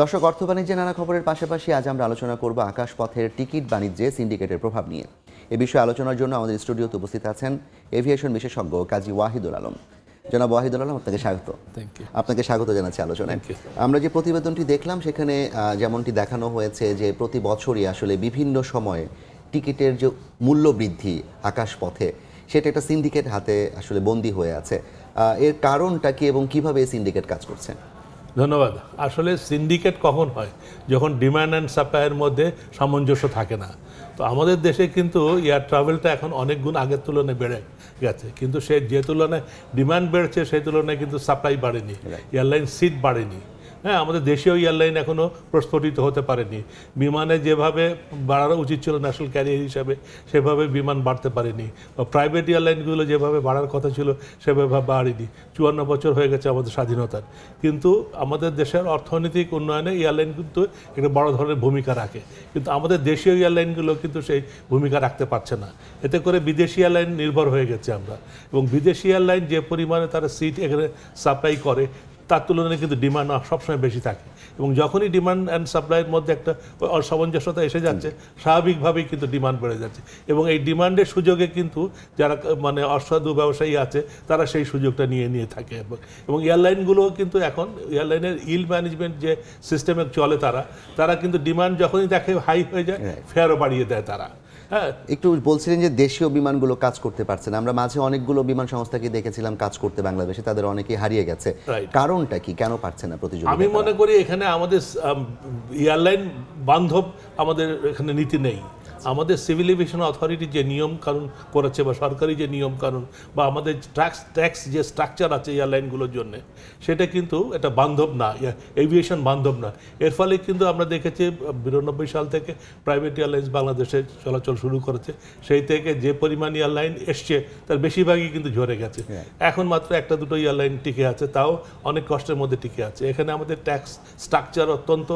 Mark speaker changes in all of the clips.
Speaker 1: দর্শক অর্থ বাণিজ্যে নানা খবরের পাশাপাশি আজ আমরা আলোচনা করব আকাশপথের টিকিট বাণিজ্যে সিন্ডিকেটের প্রভাব নিয়ে এ বিষয়ে আলোচনার জন্য আমাদের স্টুডিওতে উপস্থিত আছেন এভিয়েশন বিশেষজ্ঞ কাজী ওয়াহিদুল আলম জনাব ওয়াহিদুল আলম আপনাকে স্বাগত আপনাকে স্বাগত জানাচ্ছি আলোচনায় আমরা যে প্রতিবেদনটি দেখলাম সেখানে যেমনটি দেখানো হয়েছে যে প্রতি বছরই আসলে বিভিন্ন সময়ে টিকিটের যে মূল্য বৃদ্ধি আকাশপথে সেটা একটা সিন্ডিকেট হাতে আসলে বন্দী হয়ে আছে এর কারণটা কি এবং কিভাবে এই সিন্ডিকেট কাজ করছে
Speaker 2: ধন্যবাদ আসলে সিন্ডিকেট কখন হয় যখন ডিম্যান্ড অ্যান্ড সাপ্লাইয়ের মধ্যে সামঞ্জস্য থাকে না তো আমাদের দেশে কিন্তু এয়ার ট্রাভেলটা এখন অনেক গুণ আগের তুলনায় বেড়ে গেছে কিন্তু সে যে তুলনায় ডিমান্ড বেড়েছে সেই তুলনায় কিন্তু সাপ্লাই বাড়েনি এয়ারলাইন সিট বাড়েনি হ্যাঁ আমাদের দেশীয় এয়ারলাইন এখনও প্রস্ফুটিত হতে পারেনি বিমানে যেভাবে বাড়ানো উচিত ছিল ন্যাশনাল ক্যারিয়ার হিসাবে সেভাবে বিমান বাড়তে পারেনি বা প্রাইভেট এয়ারলাইনগুলো যেভাবে বাড়ার কথা ছিল সেভাবে বাড়েনি চুয়ান্ন বছর হয়ে গেছে আমাদের স্বাধীনতার কিন্তু আমাদের দেশের অর্থনৈতিক উন্নয়নে এয়ারলাইন কিন্তু একটা বড় ধরনের ভূমিকা রাখে কিন্তু আমাদের দেশীয় এয়ারলাইনগুলো কিন্তু সেই ভূমিকা রাখতে পারছে না এতে করে বিদেশি এয়ারলাইন নির্ভর হয়ে গেছে আমরা এবং বিদেশি এয়ারলাইন যে পরিমাণে তারা সিট এখানে সাপ্লাই করে তার তুলনায় কিন্তু ডিমান্ড সবসময় বেশি থাকে এবং যখনই ডিমান্ড অ্যান্ড সাপ্লাইয়ের মধ্যে একটা অসামঞ্জস্যতা এসে যাচ্ছে স্বাভাবিকভাবেই কিন্তু ডিমান্ড বেড়ে যাচ্ছে এবং এই ডিমান্ডের সুযোগে কিন্তু যারা মানে অসাধু ব্যবসায়ী আছে তারা সেই সুযোগটা নিয়ে নিয়ে থাকে এবং এয়ারলাইনগুলোও কিন্তু এখন এয়ারলাইনের ইল ম্যানেজমেন্ট যে সিস্টেমে চলে তারা তারা কিন্তু ডিমান্ড যখনই দেখে হাই হয়ে যায় ফেয়ারও বাড়িয়ে দেয় তারা হ্যাঁ।
Speaker 1: একটু বলছিলেন যে দেশীয় বিমানগুলো কাজ করতে পারছে না আমরা মাঝে অনেকগুলো বিমান সংস্থাকে দেখেছিলাম কাজ করতে বাংলাদেশে তাদের অনেকেই হারিয়ে গেছে কারণটা কি কেন পারছে না
Speaker 2: প্রতিযোগিতা আমি মনে করি এখানে আমাদের এয়ারলাইন বান্ধব আমাদের এখানে নীতি নেই আচ্ছা। আমাদের সিভিল এভিয়েশন অথরিটি যে নিয়ম কানুন করেছে বা সরকারি যে নিয়ম কানুন বা আমাদের ট্যাক্স ট্যাক্স যে স্ট্রাকচার আছে এয়ারলাইনগুলোর জন্য সেটা কিন্তু এটা বান্ধব না এভিয়েশন বান্ধব না এর ফলে কিন্তু আমরা দেখেছি বিরানব্বই সাল থেকে প্রাইভেট এয়ারলাইন্স বাংলাদেশে চলাচল শুরু করেছে সেই থেকে যে পরিমাণ এয়ারলাইন এসছে তার বেশিরভাগই কিন্তু ঝরে গেছে হ্যাঁ। এখন মাত্র একটা দুটো এয়ারলাইন টিকে আছে তাও অনেক কষ্টের মধ্যে টিকে আছে এখানে আমাদের ট্যাক্স স্ট্রাকচার অত্যন্ত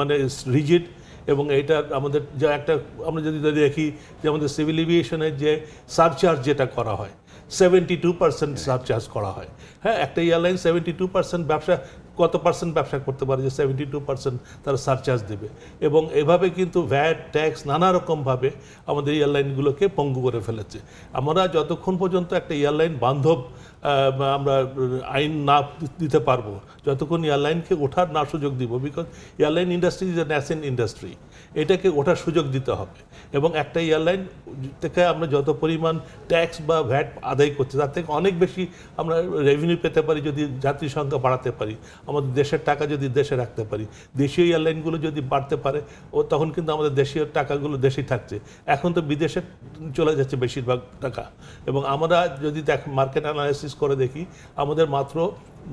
Speaker 2: মানে রিজিড এবং এটা আমাদের যা একটা আমরা যদি দেখি যে আমাদের সিভিল এভিয়েশনের যে সাবচার্জ যেটা করা হয় সেভেন্টি টু পার্সেন্ট সাবচার্জ করা হয় হ্যাঁ একটা এয়ারলাইন সেভেন্টি টু পার্সেন্ট ব্যবসা কত পার্সেন্ট ব্যবসা করতে পারে যে সেভেন্টি টু পার্সেন্ট তারা সারচার্জ দেবে এবং এভাবে কিন্তু ভ্যাট ট্যাক্স নানা রকমভাবে আমাদের এয়ারলাইনগুলোকে পঙ্গু করে ফেলেছে আমরা যতক্ষণ পর্যন্ত একটা এয়ারলাইন বান্ধব আমরা আইন না দিতে পারবো যতক্ষণ এয়ারলাইনকে ওঠার না সুযোগ দিব because airline industry is a nation industry এটাকে ওঠার সুযোগ দিতে হবে এবং একটা এয়ারলাইন থেকে আমরা যত পরিমাণ ট্যাক্স বা ভ্যাট আদায় করছি তার থেকে অনেক বেশি আমরা রেভিনিউ পেতে পারি যদি যাত্রী সংখ্যা বাড়াতে পারি আমাদের দেশের টাকা যদি দেশে রাখতে পারি দেশীয় এয়ারলাইনগুলো যদি বাড়তে পারে ও তখন কিন্তু আমাদের দেশীয় টাকাগুলো দেশেই থাকছে এখন তো বিদেশে চলে যাচ্ছে বেশিরভাগ টাকা এবং আমরা যদি দেখ মার্কেট অ্যানালাইসিস করে দেখি আমাদের মাত্র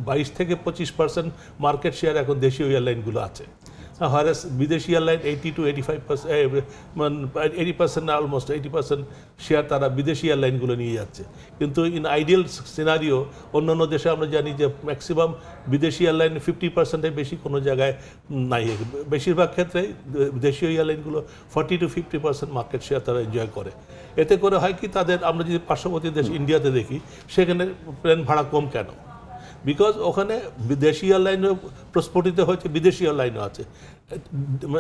Speaker 2: বাইশ থেকে পঁচিশ পার্সেন্ট মার্কেট শেয়ার এখন দেশীয় এয়ারলাইনগুলো আছে whereas বিদেশি airline eighty two eighty five percent eighty percent না অলমোস্ট এইটি পার্সেন্ট শেয়ার তারা বিদেশি এয়ারলাইনগুলো নিয়ে যাচ্ছে কিন্তু ইন আইডিয়াল সিনারিও অন্যান্য দেশে আমরা জানি যে ম্যাক্সিমাম বিদেশি এয়ারলাইন ফিফটি পার্সেন্টের বেশি কোনো জায়গায় নাই বেশিরভাগ ক্ষেত্রে দেশীয় এয়ারলাইনগুলো forty two fifty percent market share তারা এনজয় করে এতে করে হয় কি তাদের আমরা যদি পার্শ্ববর্তী দেশ ইন্ডিয়াতে দেখি সেখানে প্লেন ভাড়া কম কেন বিকজ ওখানে বিদেশি এয়ারলাইনও প্রস্ফুটিত হয়েছে বিদেশি এয়ারলাইনও আছে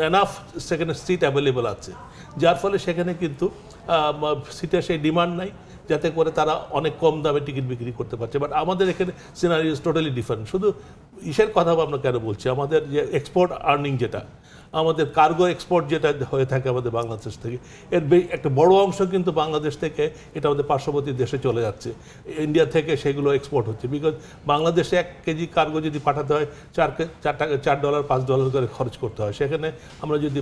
Speaker 2: এনাফ সেখানে সিট অ্যাভেলেবেল আছে যার ফলে সেখানে কিন্তু সিটের সেই ডিমান্ড নাই যাতে করে তারা অনেক কম দামে টিকিট বিক্রি করতে পারছে বাট আমাদের এখানে সিনারি ইজ টোটালি ডিফারেন্ট শুধু ইসের কথা আমরা কেন বলছি আমাদের যে এক্সপোর্ট আর্নিং যেটা আমাদের কার্গো এক্সপোর্ট যেটা হয়ে থাকে আমাদের বাংলাদেশ থেকে এর একটা বড় অংশ কিন্তু বাংলাদেশ থেকে এটা আমাদের পার্শ্ববর্তী দেশে চলে যাচ্ছে ইন্ডিয়া থেকে সেগুলো এক্সপোর্ট হচ্ছে বিকজ বাংলাদেশে এক কেজি কার্গো যদি পাঠাতে হয় চার চার টাকা চার ডলার পাঁচ ডলার করে খরচ করতে হয় সেখানে আমরা যদি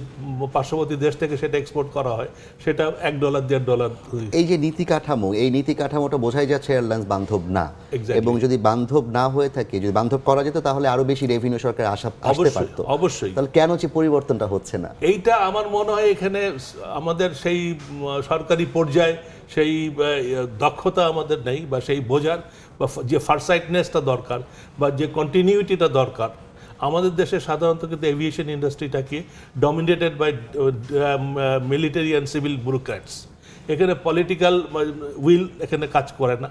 Speaker 2: পার্শ্ববর্তী দেশ থেকে সেটা এক্সপোর্ট করা হয় সেটা এক ডলার দেড় ডলার
Speaker 1: এই যে নীতি কাঠামো এই নীতি কাঠামোটা বোঝাই যাচ্ছে এয়ারলাইন্স বান্ধব না এবং যদি বান্ধব না হয়ে থাকে যদি বান্ধব করা যেত তাহলে আরো বেশি রেভিনিউ সরকার আসা আসতে পারতো অবশ্যই তাহলে কেন হচ্ছে পরিবর্তন পরিবর্তনটা হচ্ছে না
Speaker 2: এইটা আমার মনে হয় এখানে আমাদের সেই সরকারি পর্যায়ে সেই দক্ষতা আমাদের নেই বা সেই বোঝার বা যে ফারসাইটনেসটা দরকার বা যে কন্টিনিউটিটা দরকার আমাদের দেশে সাধারণত কিন্তু এভিয়েশন ইন্ডাস্ট্রিটাকে dominated by military and civil bureaucrats এখানে পলিটিক্যাল উইল এখানে কাজ করে না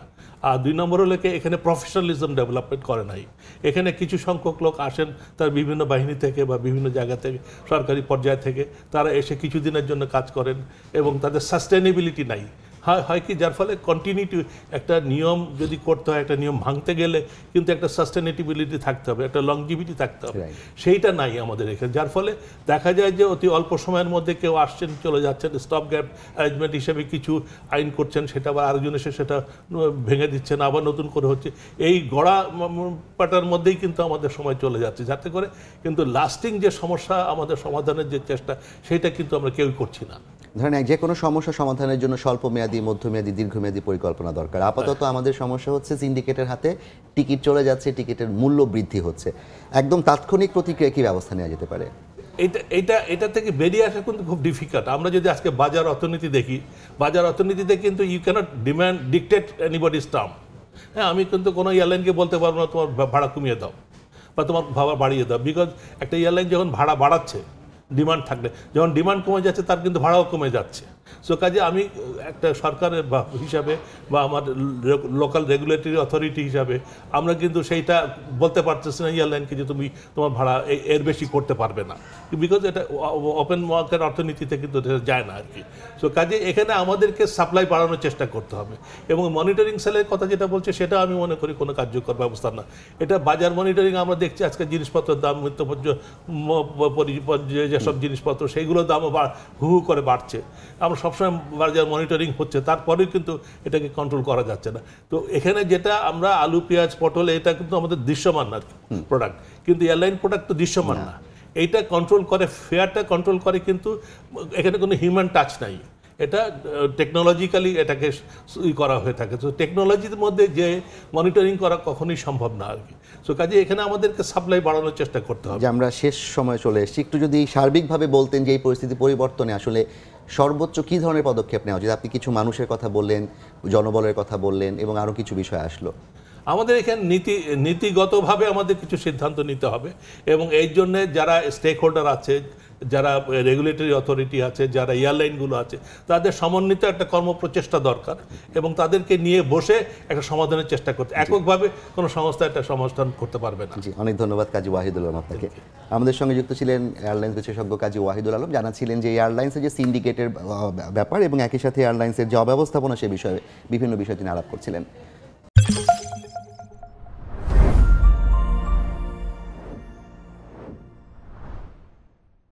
Speaker 2: আর দুই নম্বর হলো এখানে প্রফেশনালিজম ডেভেলপমেন্ট করে নাই এখানে কিছু সংখ্যক লোক আসেন তার বিভিন্ন বাহিনী থেকে বা বিভিন্ন জায়গা থেকে সরকারি পর্যায় থেকে তারা এসে কিছু দিনের জন্য কাজ করেন এবং তাদের সাস্টেনেবিলিটি নাই হয় হয় কি যার ফলে কন্টিনিউটি একটা নিয়ম যদি করতে হয় একটা নিয়ম ভাঙতে গেলে কিন্তু একটা সাস্টেনেটিবিলিটি থাকতে হবে একটা লংজিভিটি থাকতে হবে সেইটা নাই আমাদের এখানে যার ফলে দেখা যায় যে অতি অল্প সময়ের মধ্যে কেউ আসছেন চলে যাচ্ছেন স্টপ গ্যাপ অ্যারেঞ্জমেন্ট হিসেবে কিছু আইন করছেন সেটা আবার আরেকজন এসে সেটা ভেঙে দিচ্ছেন আবার নতুন করে হচ্ছে এই গড়া পাটার মধ্যেই কিন্তু আমাদের সময় চলে যাচ্ছে যাতে করে কিন্তু লাস্টিং যে সমস্যা আমাদের সমাধানের যে চেষ্টা সেটা কিন্তু আমরা কেউই করছি না
Speaker 1: ধরেন যে কোনো সমস্যা সমাধানের জন্য স্বল্প মেয়াদী মধ্যমেয়াদী দীর্ঘমেয়াদী পরিকল্পনা দরকার আপাতত হ্যাঁ। আমাদের সমস্যা হচ্ছে সিন্ডিকেটের হাতে টিকিট চলে যাচ্ছে টিকিটের মূল্য বৃদ্ধি হচ্ছে একদম তাৎক্ষণিক প্রতিক্রিয়া কি ব্যবস্থা নেওয়া যেতে পারে
Speaker 2: এটা এটা এটা থেকে বেরিয়ে আসা কিন্তু খুব ডিফিকাল্ট আমরা যদি আজকে বাজার অর্থনীতি দেখি বাজার অর্থনীতিতে কিন্তু you can't demand dictate anybody স্টাম হ্যাঁ আমি কিন্তু কোনো এয়ারলাইনকে বলতে পারবো না তোমার ভাড়া কমিয়ে দাও বা তোমার ভাড়া বাড়িয়ে দাও বিকজ একটা এয়ারলাইন যখন ভাড়া বাড়াচ্ছে ডিমান্ড থাকলে যখন ডিমান্ড কমে যাচ্ছে তার কিন্তু ভাড়াও কমে যাচ্ছে সো কাজে আমি একটা সরকারের হিসাবে বা আমার লোকাল রেগুলেটরি অথরিটি হিসাবে আমরা কিন্তু সেইটা বলতে পারতেছি না এয়ারলাইনকে যে তুমি তোমার ভাড়া এর বেশি করতে পারবে না বিকজ এটা ওপেন মার্কেট অর্থনীতিতে কিন্তু যায় না আর কি সো কাজে এখানে আমাদেরকে সাপ্লাই বাড়ানোর চেষ্টা করতে হবে এবং মনিটরিং সেলের কথা যেটা বলছে সেটা আমি মনে করি কোনো কার্যকর ব্যবস্থা না এটা বাজার মনিটরিং আমরা দেখছি আজকে জিনিসপত্রের দাম মৃত্যুপর্য যেসব জিনিসপত্র সেইগুলোর দামও হু হু করে বাড়ছে আমরা সবসময় বাজার মনিটরিং হচ্ছে তারপরেও কিন্তু এটাকে কন্ট্রোল করা যাচ্ছে না তো এখানে যেটা আমরা আলু পেঁয়াজ পটল এটা কিন্তু আমাদের দৃশ্যমান না প্রোডাক্ট কিন্তু এয়ারলাইন প্রোডাক্ট তো দৃশ্যমান না এইটা কন্ট্রোল করে ফেয়ারটা কন্ট্রোল করে কিন্তু এখানে কোনো হিউম্যান টাচ নাই এটা টেকনোলজিক্যালি এটাকে ই করা হয়ে থাকে তো টেকনোলজির মধ্যে যে মনিটরিং করা কখনোই সম্ভব না আর কি সো কাজে এখানে আমাদেরকে সাপ্লাই বাড়ানোর চেষ্টা করতে হবে
Speaker 1: যে আমরা শেষ সময় চলে এসেছি একটু যদি সার্বিকভাবে বলতেন যে এই পরিস্থিতি পরিবর্তনে আসলে সর্বোচ্চ কী ধরনের পদক্ষেপ নেওয়া উচিত আপনি কিছু মানুষের কথা বললেন জনবলের কথা বললেন এবং আরও কিছু বিষয় আসলো
Speaker 2: আমাদের এখানে নীতি নীতিগতভাবে আমাদের কিছু সিদ্ধান্ত নিতে হবে এবং এই জন্যে যারা স্টেক হোল্ডার আছে যারা রেগুলেটরি অথরিটি আছে যারা এয়ারলাইনগুলো আছে তাদের সমন্বিত একটা কর্মপ্রচেষ্টা দরকার এবং তাদেরকে নিয়ে বসে একটা সমাধানের চেষ্টা করতে এককভাবে কোনো সংস্থা একটা সমাধান করতে পারবে না
Speaker 1: জি অনেক ধন্যবাদ কাজী ওয়াহিদুল আলম আপনাকে আমাদের সঙ্গে যুক্ত ছিলেন এয়ারলাইন্স বিশেষজ্ঞ কাজী ওয়াহিদুল আলম জানাচ্ছিলেন যে এয়ারলাইন্সের যে সিন্ডিকেটের ব্যাপার এবং একই সাথে এয়ারলাইন্সের যে অব্যবস্থাপনা সে বিষয়ে বিভিন্ন বিষয় তিনি আলাপ করছিলেন